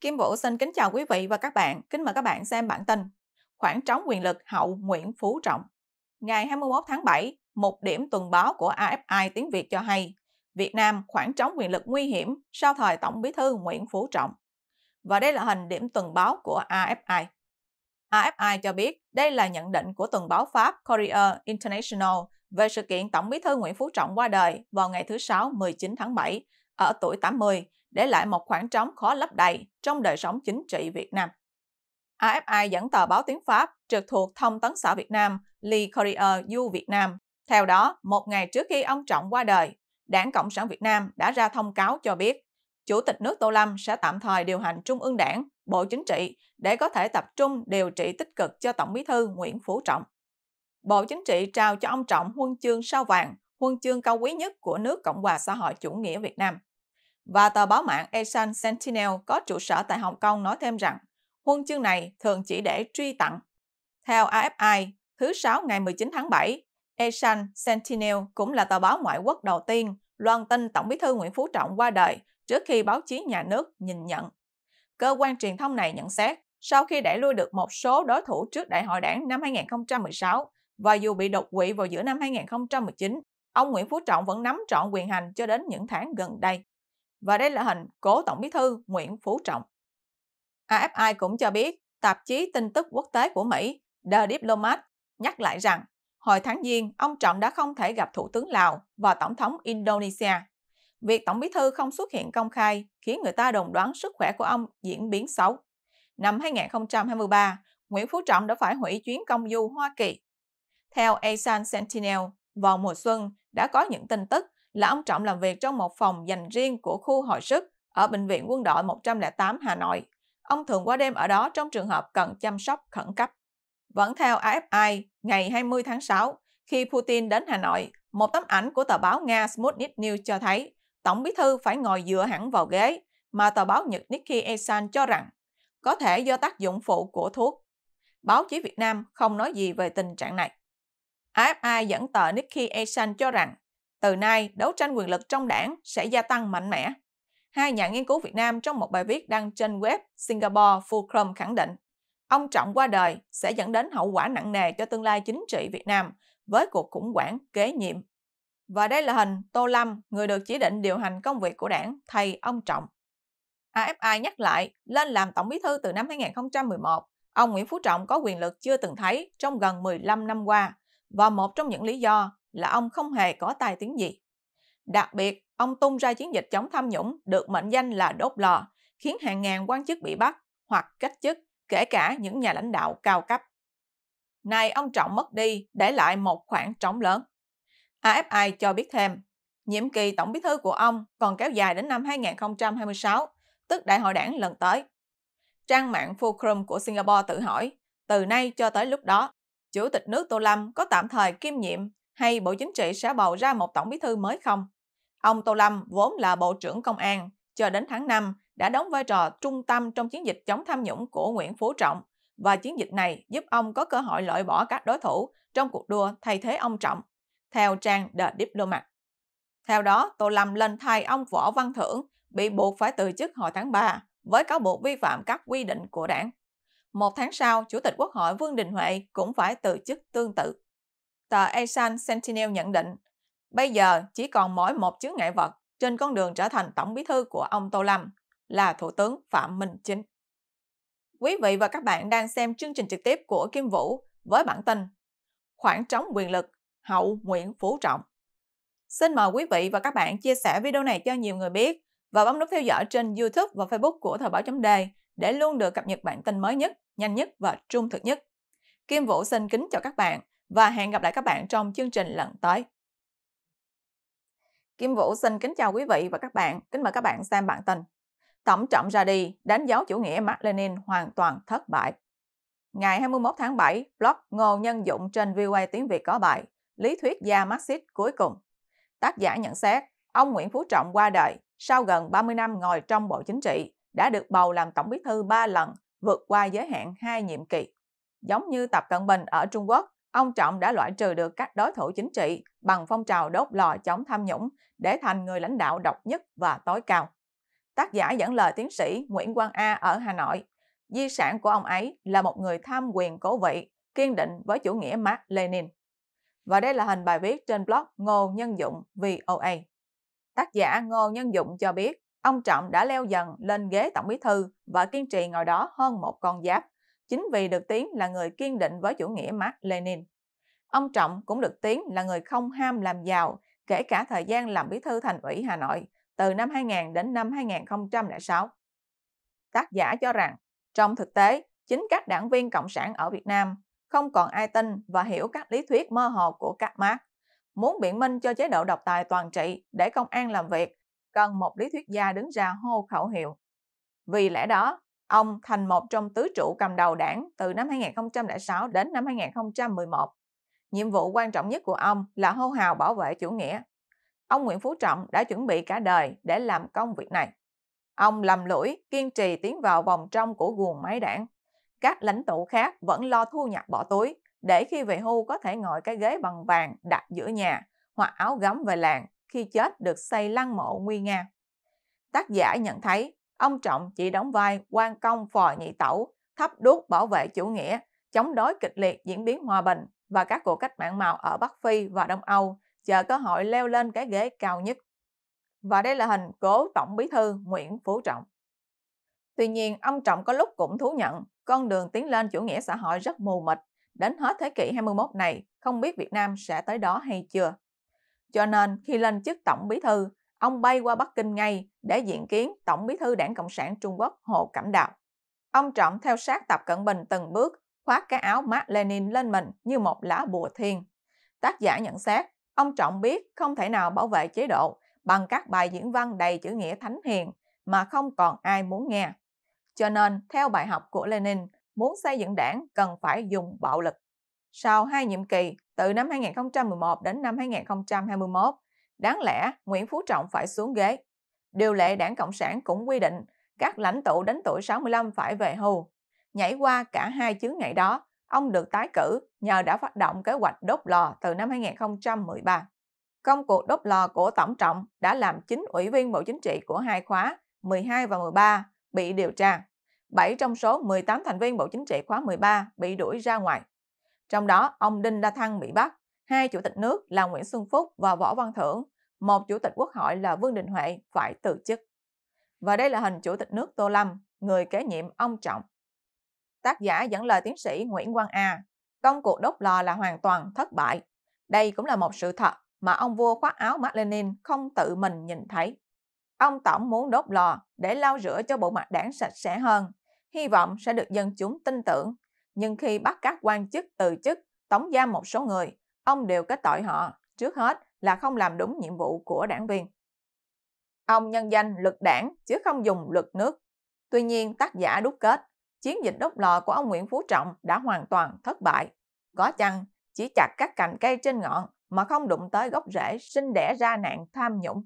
Kim Vũ xin kính chào quý vị và các bạn. Kính mời các bạn xem bản tin Khoảng trống quyền lực hậu Nguyễn Phú Trọng. Ngày 21 tháng 7, một điểm tuần báo của AFI tiếng Việt cho hay Việt Nam khoảng trống quyền lực nguy hiểm sau thời Tổng bí thư Nguyễn Phú Trọng. Và đây là hình điểm tuần báo của AFI. AFI cho biết đây là nhận định của tuần báo Pháp Courier International về sự kiện Tổng bí thư Nguyễn Phú Trọng qua đời vào ngày thứ Sáu 19 tháng 7 ở tuổi 80 để lại một khoảng trống khó lấp đầy trong đời sống chính trị Việt Nam. AFI dẫn tờ báo tiếng Pháp trực thuộc Thông tấn xã Việt Nam Le Courrier du Việt Nam. Theo đó, một ngày trước khi ông Trọng qua đời, Đảng Cộng sản Việt Nam đã ra thông cáo cho biết Chủ tịch nước Tô Lâm sẽ tạm thời điều hành Trung ương Đảng, Bộ Chính trị để có thể tập trung điều trị tích cực cho Tổng bí thư Nguyễn Phú Trọng. Bộ Chính trị trao cho ông Trọng huân chương sao vàng, huân chương cao quý nhất của nước Cộng hòa xã hội chủ nghĩa Việt Nam và tờ báo mạng Asian Sentinel có trụ sở tại Hồng Kông nói thêm rằng huân chương này thường chỉ để truy tặng. Theo AFI, thứ Sáu ngày 19 tháng 7, Asian Sentinel cũng là tờ báo ngoại quốc đầu tiên loan tin Tổng bí thư Nguyễn Phú Trọng qua đời trước khi báo chí nhà nước nhìn nhận. Cơ quan truyền thông này nhận xét, sau khi đẩy lui được một số đối thủ trước đại hội đảng năm 2016 và dù bị đột quỵ vào giữa năm 2019, ông Nguyễn Phú Trọng vẫn nắm trọn quyền hành cho đến những tháng gần đây và đây là hình cố Tổng bí thư Nguyễn Phú Trọng. AFI cũng cho biết tạp chí tin tức quốc tế của Mỹ The Diplomat nhắc lại rằng hồi tháng Giêng ông Trọng đã không thể gặp Thủ tướng Lào và Tổng thống Indonesia. Việc Tổng bí thư không xuất hiện công khai khiến người ta đồng đoán sức khỏe của ông diễn biến xấu. Năm 2023, Nguyễn Phú Trọng đã phải hủy chuyến công du Hoa Kỳ. Theo asian Sentinel, vào mùa xuân đã có những tin tức là ông Trọng làm việc trong một phòng dành riêng của khu hồi sức ở Bệnh viện Quân đội 108 Hà Nội. Ông thường qua đêm ở đó trong trường hợp cần chăm sóc khẩn cấp. Vẫn theo AFI, ngày 20 tháng 6, khi Putin đến Hà Nội, một tấm ảnh của tờ báo Nga Sputnik News cho thấy Tổng bí thư phải ngồi dựa hẳn vào ghế mà tờ báo Nhật Nikkei Asan cho rằng có thể do tác dụng phụ của thuốc. Báo chí Việt Nam không nói gì về tình trạng này. AFI dẫn tờ Nikkei Asian cho rằng từ nay, đấu tranh quyền lực trong đảng sẽ gia tăng mạnh mẽ. Hai nhà nghiên cứu Việt Nam trong một bài viết đăng trên web Singapore Fulcrum khẳng định, ông Trọng qua đời sẽ dẫn đến hậu quả nặng nề cho tương lai chính trị Việt Nam với cuộc khủng hoảng kế nhiệm. Và đây là hình Tô Lâm, người được chỉ định điều hành công việc của đảng thay ông Trọng. AFI nhắc lại, lên làm tổng bí thư từ năm 2011, ông Nguyễn Phú Trọng có quyền lực chưa từng thấy trong gần 15 năm qua và một trong những lý do là ông không hề có tài tiếng gì. Đặc biệt, ông tung ra chiến dịch chống tham nhũng được mệnh danh là đốt lò, khiến hàng ngàn quan chức bị bắt hoặc cách chức, kể cả những nhà lãnh đạo cao cấp. Này ông Trọng mất đi, để lại một khoảng trống lớn. AFI cho biết thêm, nhiệm kỳ tổng bí thư của ông còn kéo dài đến năm 2026, tức đại hội đảng lần tới. Trang mạng Fulcrum của Singapore tự hỏi, từ nay cho tới lúc đó, Chủ tịch nước Tô Lâm có tạm thời kiêm nhiệm hay Bộ Chính trị sẽ bầu ra một tổng bí thư mới không? Ông Tô Lâm vốn là Bộ trưởng Công an, cho đến tháng 5 đã đóng vai trò trung tâm trong chiến dịch chống tham nhũng của Nguyễn Phú Trọng và chiến dịch này giúp ông có cơ hội loại bỏ các đối thủ trong cuộc đua thay thế ông Trọng, theo trang The Diplomat. Theo đó, Tô Lâm lên thay ông Võ Văn Thưởng bị buộc phải từ chức hồi tháng 3 với cáo buộc vi phạm các quy định của đảng. Một tháng sau, Chủ tịch Quốc hội Vương Đình Huệ cũng phải từ chức tương tự tờ Asian Sentinel nhận định, bây giờ chỉ còn mỗi một chướng ngại vật trên con đường trở thành tổng bí thư của ông Tô Lâm là Thủ tướng Phạm Minh Chính. Quý vị và các bạn đang xem chương trình trực tiếp của Kim Vũ với bản tin Khoảng trống quyền lực hậu Nguyễn Phú Trọng. Xin mời quý vị và các bạn chia sẻ video này cho nhiều người biết và bấm nút theo dõi trên YouTube và Facebook của Thời báo chấm đề để luôn được cập nhật bản tin mới nhất, nhanh nhất và trung thực nhất. Kim Vũ xin kính chào các bạn và hẹn gặp lại các bạn trong chương trình lần tới. Kim Vũ xin kính chào quý vị và các bạn, kính mời các bạn xem bản tin. Tổng trọng ra đi, đánh dấu chủ nghĩa Mark Lenin hoàn toàn thất bại. Ngày 21 tháng 7, blog Ngô Nhân Dụng trên VOA tiếng Việt có bài Lý thuyết gia Marxist cuối cùng. Tác giả nhận xét, ông Nguyễn Phú Trọng qua đời sau gần 30 năm ngồi trong Bộ Chính trị, đã được bầu làm Tổng bí thư 3 lần, vượt qua giới hạn hai nhiệm kỳ. Giống như Tập Cận Bình ở Trung Quốc, ông Trọng đã loại trừ được các đối thủ chính trị bằng phong trào đốt lò chống tham nhũng để thành người lãnh đạo độc nhất và tối cao. Tác giả dẫn lời tiến sĩ Nguyễn Quang A ở Hà Nội, di sản của ông ấy là một người tham quyền cố vị, kiên định với chủ nghĩa Mark Lenin. Và đây là hình bài viết trên blog Ngô Nhân Dụng VOA. Tác giả Ngô Nhân Dụng cho biết, ông Trọng đã leo dần lên ghế tổng bí thư và kiên trì ngồi đó hơn một con giáp chính vì được tiếng là người kiên định với chủ nghĩa Mark Lenin. Ông Trọng cũng được tiếng là người không ham làm giàu, kể cả thời gian làm bí thư thành ủy Hà Nội từ năm 2000 đến năm 2006. Tác giả cho rằng, trong thực tế, chính các đảng viên Cộng sản ở Việt Nam không còn ai tin và hiểu các lý thuyết mơ hồ của các Marx. Muốn biện minh cho chế độ độc tài toàn trị để công an làm việc, cần một lý thuyết gia đứng ra hô khẩu hiệu. Vì lẽ đó, ông thành một trong tứ trụ cầm đầu đảng từ năm 2006 đến năm 2011. Nhiệm vụ quan trọng nhất của ông là hô hào bảo vệ chủ nghĩa. Ông Nguyễn Phú Trọng đã chuẩn bị cả đời để làm công việc này. Ông lầm lũi, kiên trì tiến vào vòng trong của guồng máy đảng. Các lãnh tụ khác vẫn lo thu nhập bỏ túi, để khi về hưu có thể ngồi cái ghế bằng vàng đặt giữa nhà hoặc áo gấm về làng, khi chết được xây lăng mộ nguy nga. Tác giả nhận thấy Ông Trọng chỉ đóng vai quan công phò nhị tẩu, thắp đuốc bảo vệ chủ nghĩa, chống đối kịch liệt diễn biến hòa bình và các cuộc cách mạng màu ở Bắc Phi và Đông Âu, chờ cơ hội leo lên cái ghế cao nhất. Và đây là hình cố Tổng Bí Thư Nguyễn Phú Trọng. Tuy nhiên, ông Trọng có lúc cũng thú nhận con đường tiến lên chủ nghĩa xã hội rất mù mịt, đến hết thế kỷ 21 này, không biết Việt Nam sẽ tới đó hay chưa. Cho nên, khi lên chức Tổng Bí Thư, ông bay qua Bắc Kinh ngay để diện kiến Tổng bí thư đảng Cộng sản Trung Quốc Hồ Cẩm Đào. Ông Trọng theo sát Tập Cận Bình từng bước, khoác cái áo Mark Lenin lên mình như một lá bùa thiên. Tác giả nhận xét, ông Trọng biết không thể nào bảo vệ chế độ bằng các bài diễn văn đầy chữ nghĩa thánh hiền mà không còn ai muốn nghe. Cho nên, theo bài học của Lenin, muốn xây dựng đảng cần phải dùng bạo lực. Sau hai nhiệm kỳ, từ năm 2011 đến năm 2021, Đáng lẽ Nguyễn Phú Trọng phải xuống ghế. Điều lệ đảng Cộng sản cũng quy định các lãnh tụ đến tuổi 65 phải về hưu. Nhảy qua cả hai chướng ngày đó, ông được tái cử nhờ đã phát động kế hoạch đốt lò từ năm 2013. Công cuộc đốt lò của Tổng Trọng đã làm chính ủy viên Bộ Chính trị của hai khóa 12 và 13 bị điều tra. 7 trong số 18 thành viên Bộ Chính trị khóa 13 bị đuổi ra ngoài. Trong đó, ông Đinh La Thăng bị bắt, hai chủ tịch nước là Nguyễn Xuân Phúc và Võ Văn Thưởng, một chủ tịch quốc hội là Vương Đình Huệ phải từ chức. Và đây là hình chủ tịch nước Tô Lâm, người kế nhiệm ông Trọng. Tác giả dẫn lời tiến sĩ Nguyễn Quang A, công cuộc đốt lò là hoàn toàn thất bại. Đây cũng là một sự thật mà ông vua khoác áo Mác Lenin không tự mình nhìn thấy. Ông Tổng muốn đốt lò để lau rửa cho bộ mặt đảng sạch sẽ hơn, hy vọng sẽ được dân chúng tin tưởng. Nhưng khi bắt các quan chức từ chức, tống giam một số người, ông đều kết tội họ, trước hết là không làm đúng nhiệm vụ của đảng viên. Ông nhân danh luật đảng chứ không dùng luật nước. Tuy nhiên tác giả đúc kết, chiến dịch đốt lò của ông Nguyễn Phú Trọng đã hoàn toàn thất bại. Có chăng chỉ chặt các cành cây trên ngọn mà không đụng tới gốc rễ sinh đẻ ra nạn tham nhũng.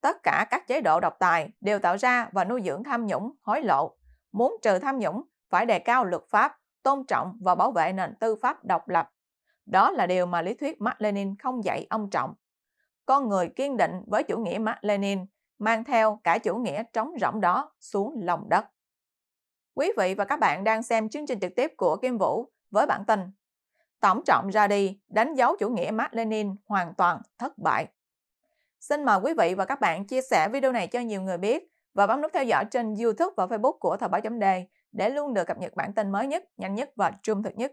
Tất cả các chế độ độc tài đều tạo ra và nuôi dưỡng tham nhũng, hối lộ. Muốn trừ tham nhũng phải đề cao luật pháp, tôn trọng và bảo vệ nền tư pháp độc lập đó là điều mà lý thuyết Mark Lenin không dạy ông Trọng. Con người kiên định với chủ nghĩa Mark Lenin mang theo cả chủ nghĩa trống rỗng đó xuống lòng đất. Quý vị và các bạn đang xem chương trình trực tiếp của Kim Vũ với bản tin Tổng trọng ra đi, đánh dấu chủ nghĩa Mark Lenin hoàn toàn thất bại. Xin mời quý vị và các bạn chia sẻ video này cho nhiều người biết và bấm nút theo dõi trên YouTube và Facebook của Thời báo chấm đề để luôn được cập nhật bản tin mới nhất, nhanh nhất và trung thực nhất.